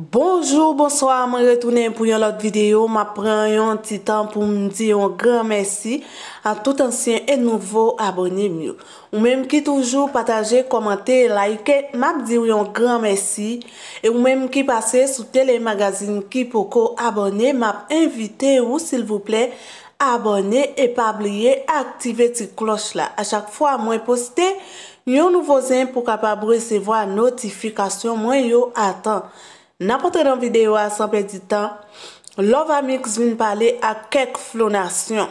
Bonjou, bonsoi, mwen retounen pou yon lot videyo. Mwen prenen yon titan pou mwen di yon gran mersi an tout ansyen et nouvo abonye mwen. Ou menm ki toujou pataje, komante, like, mwen di yon gran mersi. Ou menm ki pase sou telemagazin ki poko abonye, mwen ap invite ou sil vouple, abonye et pa blye aktive ti kloch la. A chak fwa mwen poste, yon nouvo zin pou ka pa blye sevo a notifikasyon mwen yon atan. Na pote nan videyo a sanpe di tan, lòv amiks vin pale ak kek flonasyon.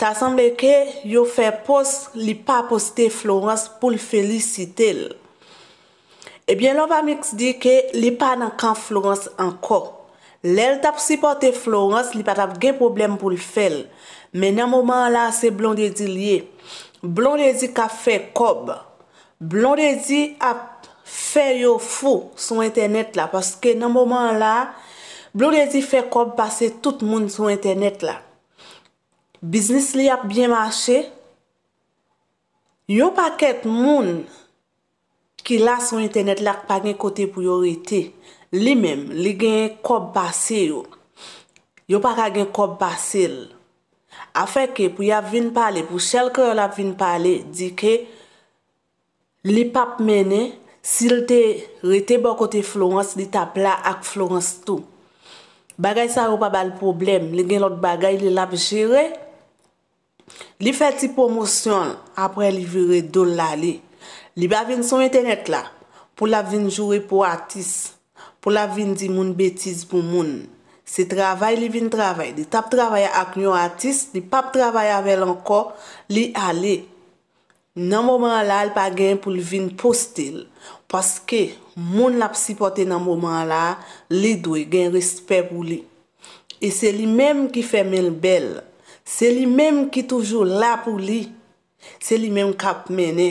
Ta sanbe ke yo fe pos li pa poste flonasyon pou li felisite l. Ebyen lòv amiks di ke li pa nan kan flonasyon anko. Lèl tap si pote flonasyon li pa tap gen problem pou li fel. Men nan mouman la se blondedi liye. Blondedi ka fe kob. Blondedi ap flonasyon. fè yo fou sou internet la paske nan mouman la blou de di fè kop basse tout moun sou internet la biznis li ap byen mache yo pa ket moun ki la sou internet la ki pa gen kote pwyo rite li men, li gen kop basse yo yo pa ka gen kop basse l a fè ke pou ya vin pale pou chelke yo la vin pale di ke li pap mene Sil te rete bo kote Florence, li tap la ak Florence tou. Bagay sa rou pa bal problem, li gen lot bagay li lap jere. Li feti promosyon apre li vire do la li. Li ba vin son internet la pou la vin jure pou atis. Pou la vin di moun betiz pou moun. Se travay li vin travay, li tap travay ak nyo atis, li pap travay avèl anko, li ale. Nan mouman la, l pa gen pou l vin postil. Paske, moun la psipote nan mouman la, li dwe gen respè pou li. E se li mèm ki fè men l bel. Se li mèm ki toujou la pou li. Se li mèm kap menè.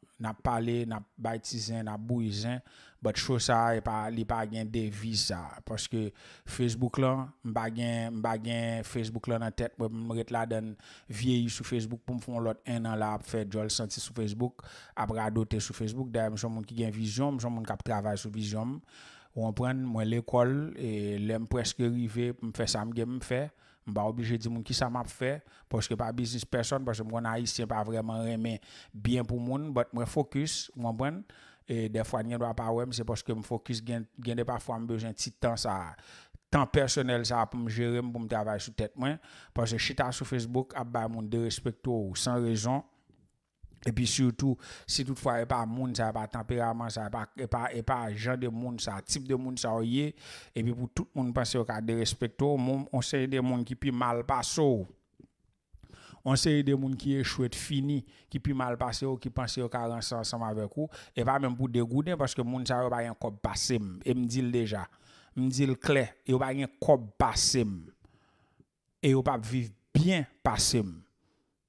nap pale, nap baytizan, nap bouizan, bat chosa e li pa gen devisa. Paske Facebook la, mba gen Facebook la nan tet, mbe mret la den vieyi sou Facebook pou mfon lot enan la, pou fè jol santi sou Facebook, apre adote sou Facebook, daye mson moun ki gen vizyon, mson moun kap travay sou vizyon, ou an pren mwen l'ekol, e lèm preske rive pou mfè sa mgen mfè, Mba oblije di moun ki sa map fe, poske pa bisnis person, poske mwen a yisi se pa vremen reme byen pou moun, bat mwen fokus, mwen bwen, e defwa nye dwa pa wèm, se poske mwen fokus gen de pa fwa mwen bejè ti tan sa tan personel sa ap mwen jere mwen pou mwen travay sou tèt mwen, poske chita sou Facebook, ap bay moun de respekto ou san rezon, E pi surtout, si tout fwa e pa moun sa, e pa temperament sa, e pa jen de moun sa, tip de moun sa ou ye, e pi pou tout moun panse yo ka de respekto, moun, on se y de moun ki pi malpaso ou. On se y de moun ki e chouet fini, ki pi malpaso ou, ki panse yo ka lansan ansam avek ou, e pa men pou degouden, paske moun sa yo pa yon kob basem. E mdil deja, mdil kle, yo pa yon kob basem, yo pa viv bien basem.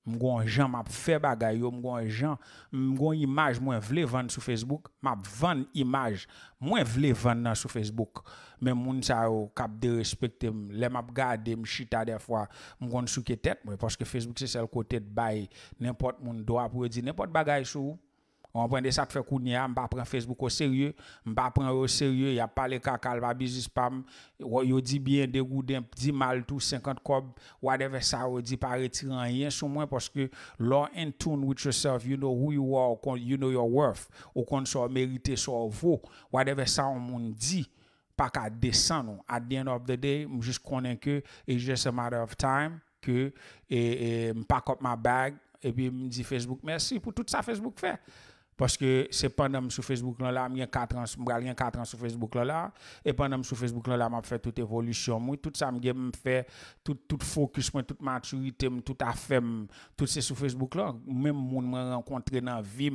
Mwen gwen jan, mwen fè bagay yo, mwen gwen jan, mwen gwen imaj mwen vle vande sou Facebook, mwen vande imaj, mwen vle vande nan sou Facebook. Men mwen sa yo kap de respekte mwen, le mwen ap gade mwen chita defwa, mwen gwen sou ketet mwen, poske Facebook se sel kotet bay, nenpot mwen do ap wè di, nenpot bagay sou yo. anpwende sa te fe kou ni a, mba pre Facebook o serye, mba pre o serye ya pale kakal ba bizis pa yo di bien, de gouden, di mal tout, 50 kob, whatever sa yo di pa retiranyen sou mwen, poske law and tune with yourself, you know who you are, you know your worth ou kon sou a merite, sou a vok whatever sa ou moun di pak a desen nou, at the end of the day mjis konen ke, it's just a matter of time, ke mpak up my bag, epi mdi Facebook, mersi pou tout sa Facebook fek Parce que c'est pendant que Facebook suis là, Facebook 4 ans, 4 ans sur Facebook là, là et pendant sur Facebook là, m'a fait toute évolution, moi, tout ça me fait tout focus, moi, toute maturité, tout affaire, tout c'est sur Facebook là, même monde m'a rencontré dans vie,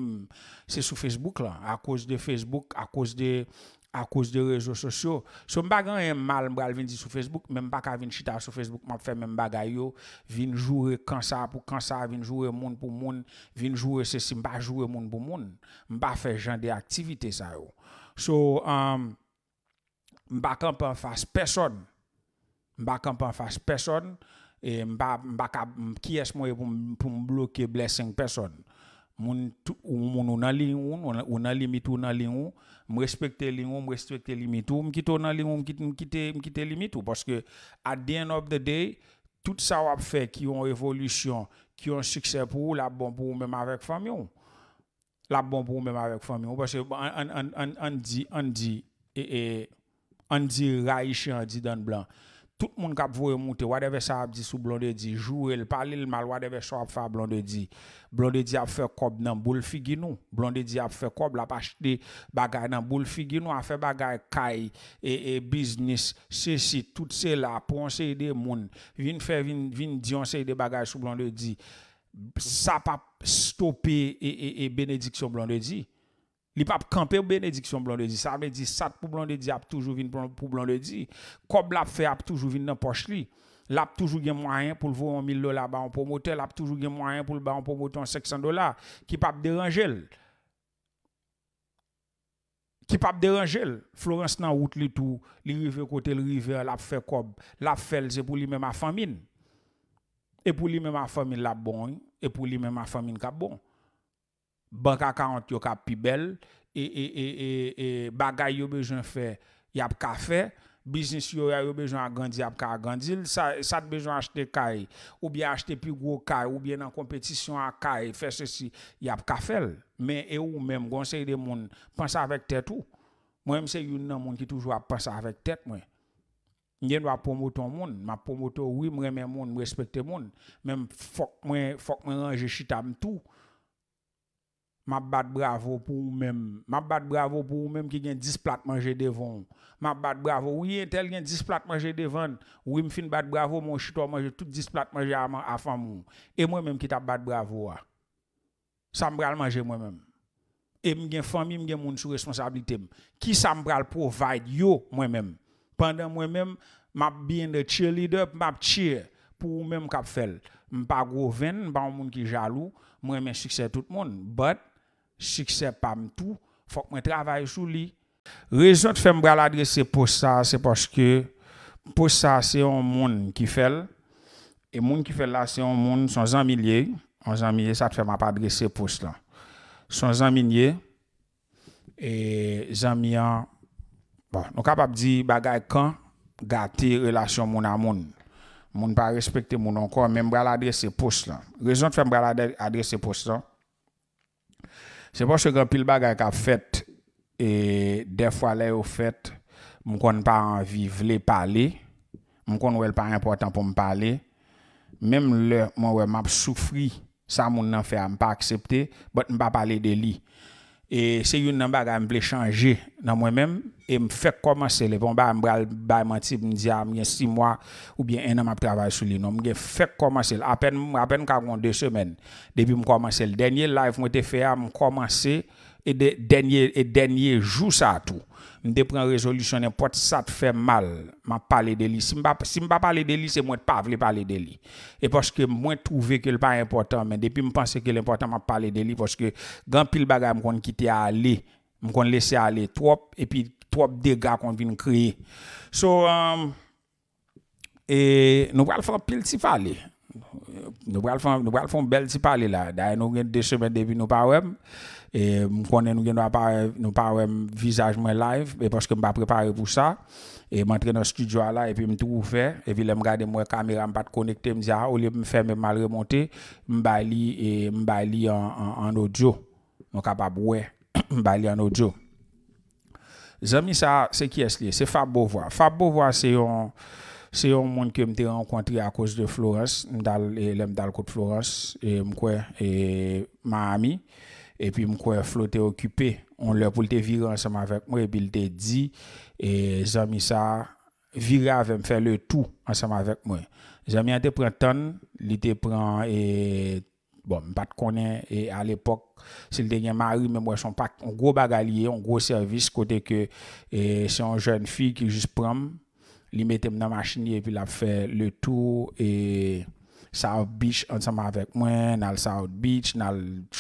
c'est sur Facebook à cause de Facebook, à cause de A kouz de rezo sosyo. So mba gan yon mal mbral vin di sou Facebook, men mba ka vin chita sou Facebook, mba pfe men mba gayo, vin joure kansa pou kansa, vin joure moun pou moun, vin joure se si mba joure moun pou moun. Mba fe jan de aktivite sa yo. So um, mba kan pan fase peson, mba kan pan fase peson, mba ki es mwen pou mbloke bleseng peson. mon moun on a on a limite on a lion me respecter on me respecter limite ou me quitter on a lion me quitter me quitter limite ou parce que at the end of the day tout ça on fait qui ont évolution qui ont succès pour la bon pour même avec famille la bon pour même avec famille parce que on dit on dit et on e, dit raïche on dit dans blanc tout le monde qui a voué monter, whatever ça a dit sous Blondé jouer, parler mal, a fait Blondé dit. Blondé a fait cob dans boule figi Blondé a fait cob, la pas acheté bagay dans boule figi a fait et, et business, ceci, tout cela, pour enseigner monde, vin faire, vin, vin des bagay sous Blondé Ça pas stopper et, et, bénédiction Blondé Li pa ap kampe ou benediksyon blan de di. Sa me di sat pou blan de di ap toujou vin pou blan de di. Kob la ap fe ap toujou vin nan poch li. La ap toujou gen mwanyen pou lvo an mil do la ba an pwomote. La ap toujou gen mwanyen pou lba an pwomote an seksan do la. Ki pa ap deranjel. Ki pa ap deranjel. Florence nan wout li tou. Li rive kote li rive. La ap fe kob. La ap felze pou li men ma famin. E pou li men ma famin la bon. E pou li men ma famin ka bon. bank akant yo ka pi bel, e, e, e, e bagay yo bejoun fe, yap ka fe, biznis yo yo bejoun a gandil, yap ka a gandil, sa te bejoun a chete kaj, ou bi a chete pi go kaj, ou bi en an kompetisyon a kaj, fè se si, yap ka fel, men e ou men, gonsè y de moun, pansa avèk tèt ou, mwen mse youn nan moun ki toujwa pansa avèk tèt mwen, njen wapomoto moun, mapomoto wim remè moun, mwespecte moun, mwen fok mwen anje chita mtouk, Ma bat bravo pou ou men. Ma bat bravo pou ou men ki gen displat manje devon. Ma bat bravo. Ou ye tel gen displat manje devon. Ou im fin bat bravo moun chito manje tout displat manje a fan moun. E mwen men ki tap bat bravo a. Sa mbral manje mwen men. E mwen gen fany mwen gen moun sou responsabilite mwen. Ki sa mbral provide yo mwen men. Pandan mwen men. Map being the cheerleader. Map cheer pou ou men mwen kap fel. Mwen pa gro ven. Mwen pa moun ki jalou. Mwen men sukser tout moun. But. Sikse pam tou, fok mwen travay sou li. Rejon te fem bon, bral adrese pou sa, se poske pou sa se yon moun ki fel. E moun ki fel la se yon moun son zanmilye. Zanmilye sa te fem ap adrese pou sa la. Son zanmilye. E zanmilya. Bon, nou kapap di bagay kan gati relasyon moun a moun. Moun pa respekte moun ankon, men bral adrese pou sa la. Rejon te fem bral adrese pou sa la. Se pou se ke pil bagay ka fet, e def wale yo fet, moun kon pa anvi vle pale, moun kon wèl pa important pou m pale, mèm lè moun wè m ap soufri, sa moun nan fe a m pa aksepte, bot m pa pale de li. Et c'est une nan baga changer dans moi-même et me fait commencer les bon ba m'bral ba menti me dit a ah, 6 mois ou bien un an m'a travail sur les noms me fait commencer à peine à peine 2 semaines depuis me le dernier live moi t'ai fait me et dernier et dernier jour ça tout me prend résolution n'importe ça te fait mal m'a parlé de lui si m'a si m'a parlé de lui c'est moi pas vouloir parler de lui et parce que moi trouvé que le pas important mais depuis me penser que l'important m'a parlé de lui parce que grand pile je me qu'on quitter aller me laisser aller trop et puis trop dégâts qu'on vient créer so um, et nous allons faire pile si parler nous allons faire nous allons faire belle parler là d'ailleurs nous avons deux semaines depuis nous pas E mwen konnen nou genwa pa wèm visaj mwen live E poske mwen pa prepare pou sa E mwen tre nan studio a la e pi mwen tou ou fè E vilè mwen gade mwen kamera mwen pat konekte Mwen zi a, ah, ou lè mwen fè mwen mal remonte Mwen ba li e en audio Mwen kapab wè, mwen ba li en audio Zanmi sa, se ki es li? Se Fab Beauvoir Fab Beauvoir se yon mwen ke mwen te renkwantri a kos de Florence Mwen dal, e lè mwen dal kote Florence Mwen kwen, mwen ami et puis me était occupé on leur pour te ensemble avec moi et puis il t'a dit et mis ça virer avec me faire le tout ensemble avec moi J'ai mis un prend il était prend et bon pas de connaît et à l'époque le dernier mari mais moi son pas un gros bagalier un gros service côté que c'est une jeune fille qui juste prend il mettait dans la machine et puis il a fait le tout et South Beach ensemble avec moi, dans South Beach, dans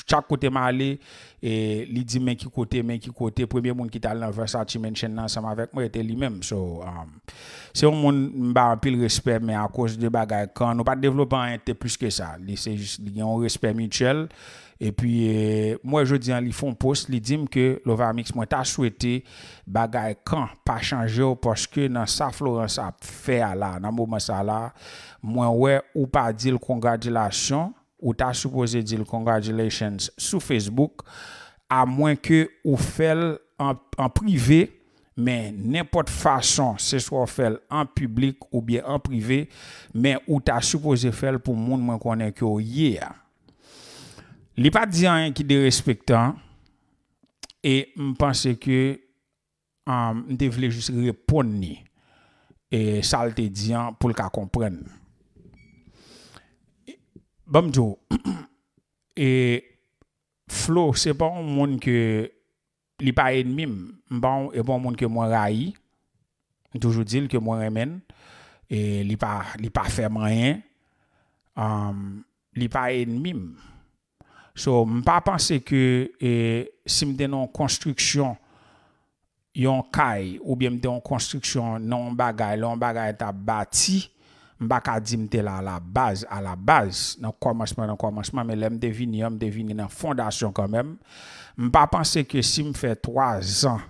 chaque côté Mali. et lui dit mais qui côté mais qui côté premier monde qui t'a dans Versace Mansion ensemble avec moi était lui-même. So um, c'est un monde m'ba un pile respect mais à cause de bagarre quand nous pas développer un plus que ça, c'est juste un respect mutuel. E pi mwen jodi an li fon post, li dim ke Lovamix mwen ta souwete bagay kan pa chanje ou poske nan sa Florence a pfe ala. Nan mou mwen sa ala, mwen we ou pa di l kongadilasyon ou ta soupose di l kongadilasyons sou Facebook a mwen ke ou fel en prive, men nepot fason se sou fel en publik ou bien en prive, men ou ta soupose fel pou moun mwen konen ke ou oh, ye a. Li pa diyan ki de respectan e mpense ke n te vle jous repon ni e sal te diyan pou l ka kompren. E, Bomdou e Flo se bon moun ke li pa enmim mpon e moun ke mwen rayi toujou dil ke mwen remen e li pa fe mayen li pa enmim So, m pa panse ke e, si m denon konstriksyon yon kay ou bie m denon konstriksyon non bagay, lon bagay eta bati, m baka di m denon la baz, la baz, nan komanseman, nan komanseman, me le m devini, yon m devini nan fondasyon kanmen. M pa panse ke si m fe 3 an,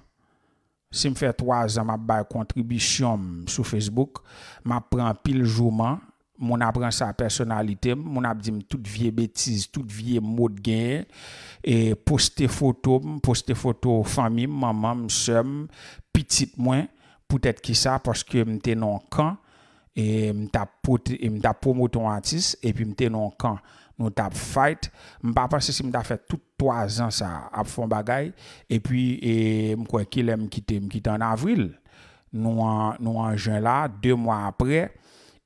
si m fe 3 an ma bay kontribisyon sou Facebook, ma pran pil jouman. moun ap ran sa personalite, moun ap di m tout vie betize, tout vie mout genye, e poste foto m, poste foto fami m, maman m, sèm, pitit mwen, poutet ki sa, paske m te non kan, e m ta pote, e m ta pomo ton atis, e pi m te non kan, nou ta fayt, m pa panse si m ta fè tout toazan sa ap fon bagay, e pi m kwenkele m kite, m kite an avril, nou an jen la, de mwa apre,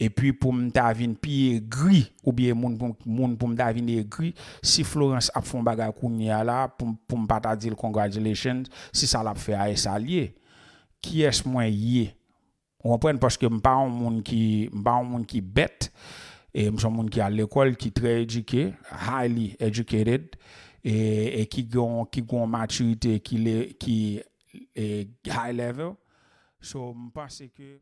E pi pou m ta vin pi e gri, ou bi e moun pou m ta vin e gri, si Florence ap fon baga koun ya la, pou m pata dil congratulations, si sa la ap fe a es a liye. Ki es mwen ye? On repren poske m pa an moun ki bet, e m son moun ki al lekol ki tre edike, highly educated, e, e ki gwen maturite ki e, high level. So m pase ki...